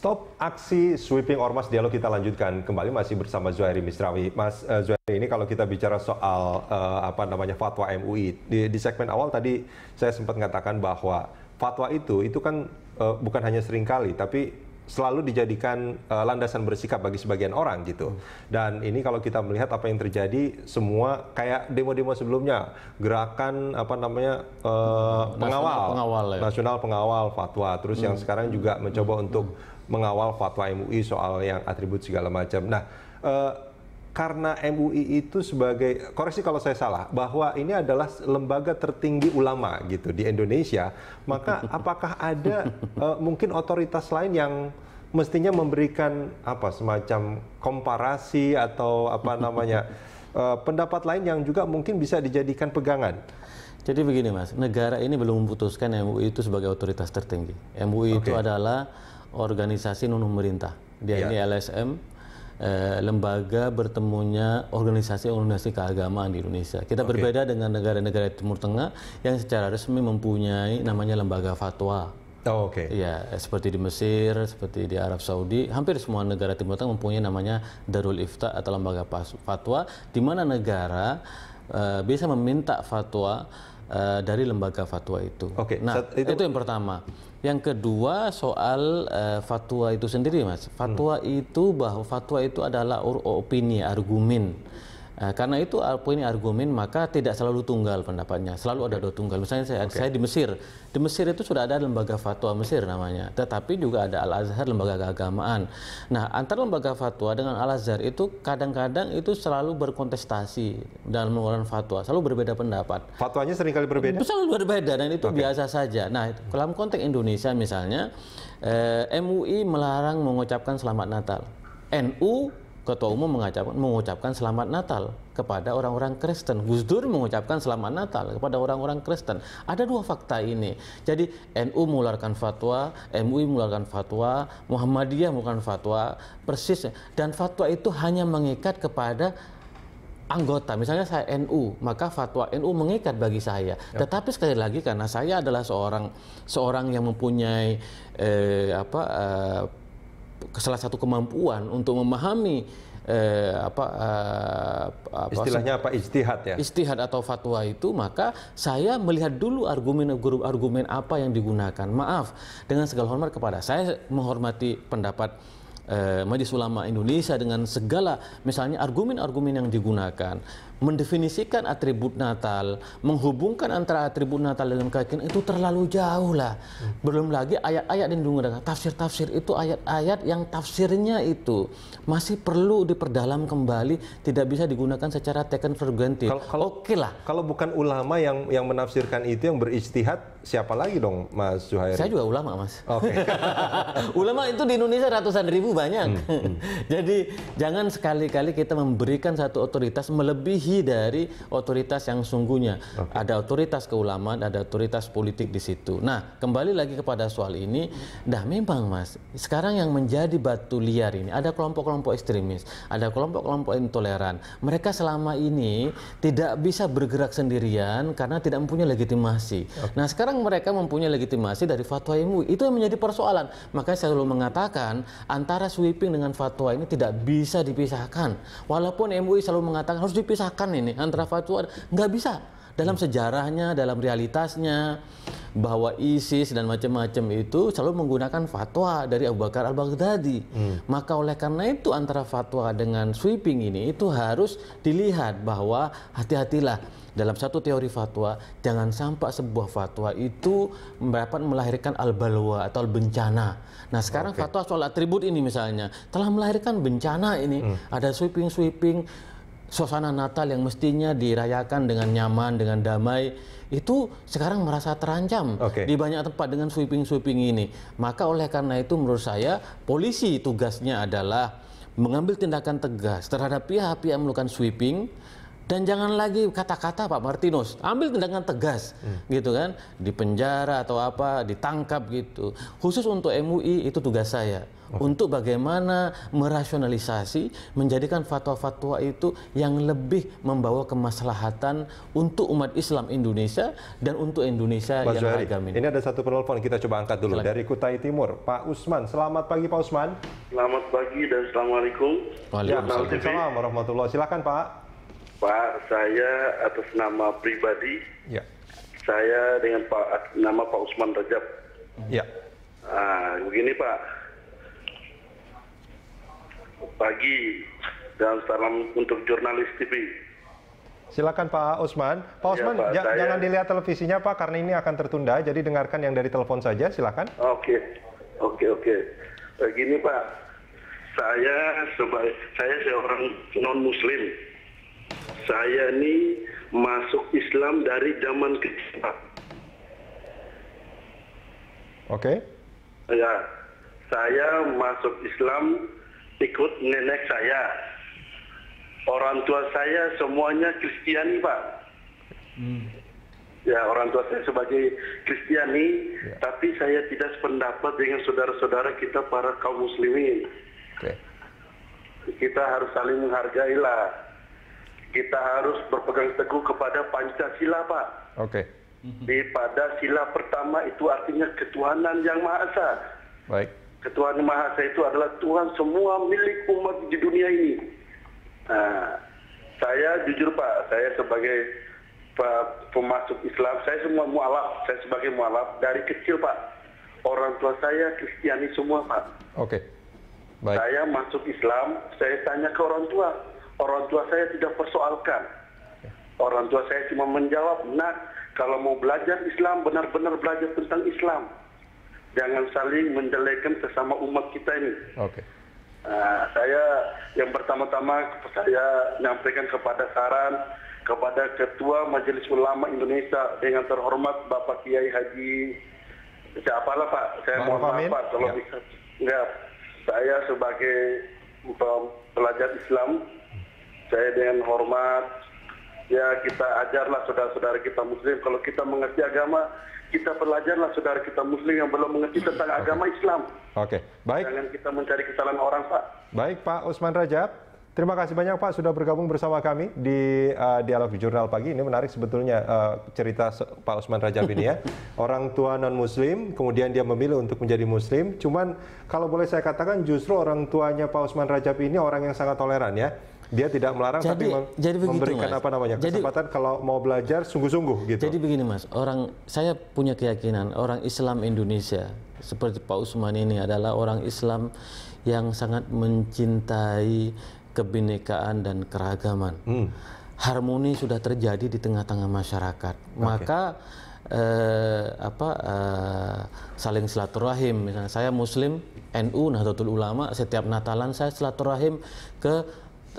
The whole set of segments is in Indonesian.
Stop aksi sweeping ormas dialog kita lanjutkan kembali masih bersama Zuhairi Misrawi. Mas uh, Zuhairi ini kalau kita bicara soal uh, apa namanya fatwa MUI di, di segmen awal tadi saya sempat mengatakan bahwa fatwa itu itu kan uh, bukan hanya seringkali tapi selalu dijadikan uh, landasan bersikap bagi sebagian orang gitu. Hmm. Dan ini kalau kita melihat apa yang terjadi semua kayak demo-demo sebelumnya, gerakan apa namanya uh, pengawal, pengawal ya. nasional pengawal fatwa, terus hmm. yang sekarang juga mencoba hmm. untuk mengawal fatwa MUI soal yang atribut segala macam. Nah, uh, karena MUI itu sebagai koreksi kalau saya salah bahwa ini adalah lembaga tertinggi ulama gitu di Indonesia, maka apakah ada uh, mungkin otoritas lain yang mestinya memberikan apa semacam komparasi atau apa namanya uh, pendapat lain yang juga mungkin bisa dijadikan pegangan. Jadi begini Mas, negara ini belum memutuskan MUI itu sebagai otoritas tertinggi. MUI okay. itu adalah organisasi non pemerintah. Dia yeah. ini LSM Eh, lembaga bertemunya organisasi-organisasi keagamaan di Indonesia. Kita okay. berbeda dengan negara-negara Timur Tengah yang secara resmi mempunyai namanya lembaga fatwa. Oh, Oke. Okay. Ya, seperti di Mesir, seperti di Arab Saudi, hampir semua negara Timur Tengah mempunyai namanya Darul Ifta atau lembaga fatwa, di mana negara uh, bisa meminta fatwa uh, dari lembaga fatwa itu. Oke. Okay. Nah, itu... itu yang pertama. Yang kedua soal uh, fatwa itu sendiri, Mas. Fatwa hmm. itu bahwa fatwa itu adalah opini, argumen Nah, karena itu ah, poin argumen maka tidak selalu tunggal pendapatnya, selalu ada dua tunggal. Misalnya saya, okay. saya di Mesir, di Mesir itu sudah ada lembaga fatwa Mesir namanya, tetapi juga ada Al Azhar lembaga keagamaan. Nah antara lembaga fatwa dengan Al Azhar itu kadang-kadang itu selalu berkontestasi dalam mengeluarkan fatwa, selalu berbeda pendapat. Fatwanya seringkali berbeda. Itu selalu berbeda dan itu okay. biasa saja. Nah dalam konteks Indonesia misalnya, eh, MUI melarang mengucapkan selamat Natal. NU Ketua Umum mengucapkan, mengucapkan selamat Natal kepada orang-orang Kristen. Gus Dur mengucapkan selamat Natal kepada orang-orang Kristen. Ada dua fakta ini. Jadi NU mengeluarkan fatwa, MUI mengeluarkan fatwa, Muhammadiyah mengeluarkan fatwa, persis. Dan fatwa itu hanya mengikat kepada anggota, misalnya saya NU, maka fatwa NU mengikat bagi saya. Ya. Tetapi sekali lagi karena saya adalah seorang seorang yang mempunyai eh, apa eh, salah satu kemampuan untuk memahami eh, apa, eh, apa istilahnya apa istihad, ya istihad atau fatwa itu maka saya melihat dulu argumen argumen apa yang digunakan maaf dengan segala hormat kepada saya menghormati pendapat eh, Majelis Ulama Indonesia dengan segala misalnya argumen-argumen yang digunakan mendefinisikan atribut Natal, menghubungkan antara atribut Natal dengan keyakinan itu terlalu jauh lah. Hmm. Belum lagi ayat-ayat yang digunakan, tafsir-tafsir itu ayat-ayat yang tafsirnya itu masih perlu diperdalam kembali, tidak bisa digunakan secara taken for granted. Kalau, Oke lah. Kalau bukan ulama yang yang menafsirkan itu yang beristihad, siapa lagi dong Mas Zuhairi? Saya juga ulama Mas. Oke. Okay. ulama itu di Indonesia ratusan ribu banyak. Hmm. hmm. Jadi jangan sekali-kali kita memberikan satu otoritas melebihi dari otoritas yang sungguhnya. Okay. Ada otoritas keulamaan, ada otoritas politik di situ. Nah, kembali lagi kepada soal ini, dah memang Mas, sekarang yang menjadi batu liar ini ada kelompok-kelompok ekstremis, ada kelompok-kelompok intoleran. Mereka selama ini tidak bisa bergerak sendirian karena tidak mempunyai legitimasi. Okay. Nah, sekarang mereka mempunyai legitimasi dari fatwa MUI. Itu yang menjadi persoalan. Makanya saya selalu mengatakan antara sweeping dengan fatwa ini tidak bisa dipisahkan. Walaupun MUI selalu mengatakan harus dipisahkan ini antara fatwa, nggak bisa dalam hmm. sejarahnya, dalam realitasnya bahwa ISIS dan macam-macam itu selalu menggunakan fatwa dari Abu Bakar Al-Baghdadi. Hmm. Maka oleh karena itu antara fatwa dengan sweeping ini itu harus dilihat bahwa hati-hatilah dalam satu teori fatwa jangan sampai sebuah fatwa itu dapat melahirkan al-balwa atau bencana. Nah, sekarang okay. fatwa soal atribut ini misalnya telah melahirkan bencana ini. Hmm. Ada sweeping-sweeping suasana Natal yang mestinya dirayakan dengan nyaman, dengan damai, itu sekarang merasa terancam okay. di banyak tempat dengan sweeping-sweeping ini. Maka oleh karena itu menurut saya polisi tugasnya adalah mengambil tindakan tegas terhadap pihak-pihak yang melakukan sweeping dan jangan lagi kata-kata Pak Martinus, ambil tindakan tegas hmm. gitu kan, di penjara atau apa, ditangkap gitu. Khusus untuk MUI itu tugas saya okay. untuk bagaimana merasionalisasi, menjadikan fatwa-fatwa itu yang lebih membawa kemaslahatan untuk umat Islam Indonesia dan untuk Indonesia Mas yang beragam ini. Ini ada satu penelpon kita coba angkat dulu Selamat. dari Kutai Timur, Pak Usman. Selamat pagi Pak Usman. Selamat pagi dan assalamualaikum. Waalaikumsalam ya, warahmatullahi. Silakan Pak. Pak, saya atas nama pribadi, ya. saya dengan Pak nama Pak Usman Rajab. Ya. Ah, begini Pak, pagi dan salam untuk jurnalis TV. Silakan Pak Usman. Pak ya, Usman, jangan dilihat televisinya Pak, karena ini akan tertunda. Jadi dengarkan yang dari telepon saja. Silakan. Oke, oke, oke. Begini Pak, saya sebagai saya seorang non Muslim saya ini masuk Islam dari zaman kecil. Oke. Okay. Ya, saya masuk Islam ikut nenek saya. Orang tua saya semuanya Kristiani, Pak. Hmm. Ya, orang tua saya sebagai Kristiani, ya. tapi saya tidak sependapat dengan saudara-saudara kita para kaum muslimin. Okay. Kita harus saling menghargailah kita harus berpegang teguh kepada Pancasila, Pak. Oke. Okay. Di pada sila pertama itu artinya ketuhanan yang maha esa. Baik. Ketuhanan maha esa itu adalah Tuhan semua milik umat di dunia ini. Nah, saya jujur Pak, saya sebagai pemasuk Islam, saya semua mualaf, saya sebagai mualaf dari kecil Pak. Orang tua saya Kristiani semua Pak. Oke. Okay. Baik. Saya masuk Islam, saya tanya ke orang tua, orang tua saya tidak persoalkan. Orang tua saya cuma menjawab, nak, kalau mau belajar Islam, benar-benar belajar tentang Islam. Jangan saling menjelekan sesama umat kita ini. Oke. Okay. Nah, saya yang pertama-tama saya menyampaikan kepada saran kepada Ketua Majelis Ulama Indonesia dengan terhormat Bapak Kiai Haji lah Pak, saya mohon maaf Pak kalau ya. bisa. Enggak, saya sebagai pelajar Islam saya dengan hormat ya kita ajarlah saudara-saudara kita muslim kalau kita mengerti agama kita pelajarlah saudara kita muslim yang belum mengerti tentang okay. agama Islam. Oke, okay. baik. Jangan kita mencari kesalahan orang, Pak. Baik, Pak Usman Rajab. Terima kasih banyak Pak sudah bergabung bersama kami di uh, Dialog Jurnal pagi. Ini menarik sebetulnya uh, cerita Pak Usman Rajab ini ya. Orang tua non muslim kemudian dia memilih untuk menjadi muslim. Cuman kalau boleh saya katakan justru orang tuanya Pak Usman Rajab ini orang yang sangat toleran ya dia tidak melarang jadi, tapi mem jadi begitu, memberikan mas. apa namanya kesempatan jadi, kalau mau belajar sungguh-sungguh gitu. Jadi begini Mas, orang saya punya keyakinan orang Islam Indonesia seperti Pak Usman ini adalah orang Islam yang sangat mencintai kebinekaan dan keragaman. Hmm. Harmoni sudah terjadi di tengah-tengah masyarakat. Okay. Maka eh, apa eh, saling silaturahim misalnya saya muslim NU Nahdlatul Ulama setiap Natalan saya silaturahim ke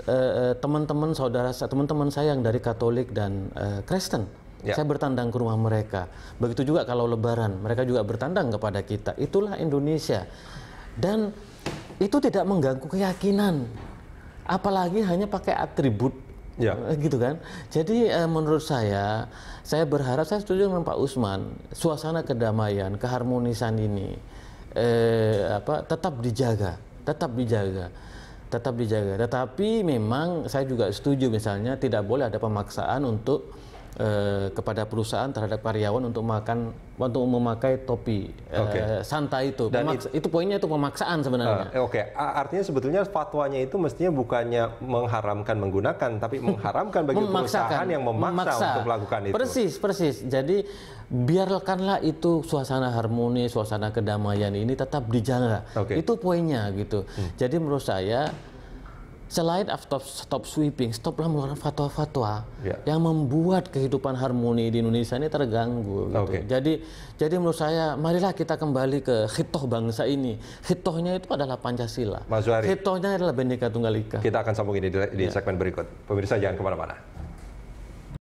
Eh, eh, teman-teman saudara teman-teman saya yang dari Katolik dan uh, Kristen Ya. Saya bertandang ke rumah mereka. Begitu juga kalau Lebaran, mereka juga bertandang kepada kita. Itulah Indonesia. Dan itu tidak mengganggu keyakinan, apalagi hanya pakai atribut, ya. gitu kan? Jadi uh, menurut saya, saya berharap saya setuju dengan Pak Usman, suasana kedamaian, keharmonisan ini eh, apa tetap dijaga, tetap dijaga tetap dijaga. Tetapi memang saya juga setuju misalnya tidak boleh ada pemaksaan untuk Eh, kepada perusahaan terhadap karyawan untuk makan untuk memakai topi okay. eh, santa itu. Dan Memaks- it, itu poinnya itu pemaksaan sebenarnya. Uh, Oke, okay. artinya sebetulnya fatwanya itu mestinya bukannya mengharamkan menggunakan, tapi mengharamkan bagi perusahaan yang memaksa, memaksa untuk melakukan itu. Persis, persis. Jadi biarkanlah itu suasana harmoni, suasana kedamaian ini tetap dijaga. Okay. Itu poinnya gitu. Hmm. Jadi menurut saya selain stop, stop sweeping, stoplah mengeluarkan fatwa-fatwa ya. yang membuat kehidupan harmoni di Indonesia ini terganggu. Gitu. Okay. Jadi, jadi menurut saya, marilah kita kembali ke hitoh bangsa ini. Hitohnya itu adalah Pancasila. Mas Zuhari. Hitohnya adalah Bendika Tunggal Ika. Kita akan sambung ini di, di ya. segmen berikut. Pemirsa jangan kemana-mana.